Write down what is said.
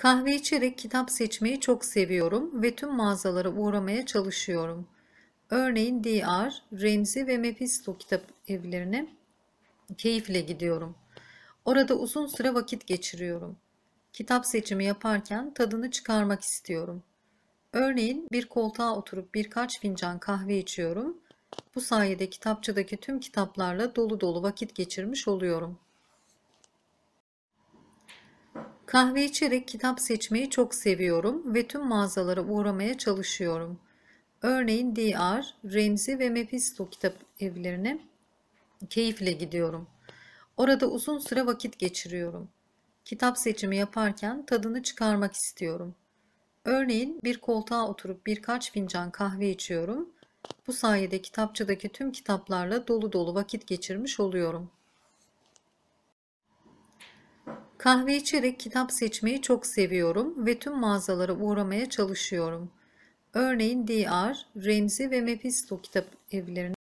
Kahve içerek kitap seçmeyi çok seviyorum ve tüm mağazalara uğramaya çalışıyorum. Örneğin D.R., Remzi ve Mephisto kitap evlerine keyifle gidiyorum. Orada uzun süre vakit geçiriyorum. Kitap seçimi yaparken tadını çıkarmak istiyorum. Örneğin bir koltuğa oturup birkaç fincan kahve içiyorum. Bu sayede kitapçıdaki tüm kitaplarla dolu dolu vakit geçirmiş oluyorum.'' Kahve içerek kitap seçmeyi çok seviyorum ve tüm mağazalara uğramaya çalışıyorum. Örneğin D.R., Remzi ve Mephisto kitap evlerine keyifle gidiyorum. Orada uzun süre vakit geçiriyorum. Kitap seçimi yaparken tadını çıkarmak istiyorum. Örneğin bir koltuğa oturup birkaç fincan kahve içiyorum. Bu sayede kitapçıdaki tüm kitaplarla dolu dolu vakit geçirmiş oluyorum.'' Kahve içerek kitap seçmeyi çok seviyorum ve tüm mağazalara uğramaya çalışıyorum. Örneğin D.R., Remzi ve Mephisto kitap evlerine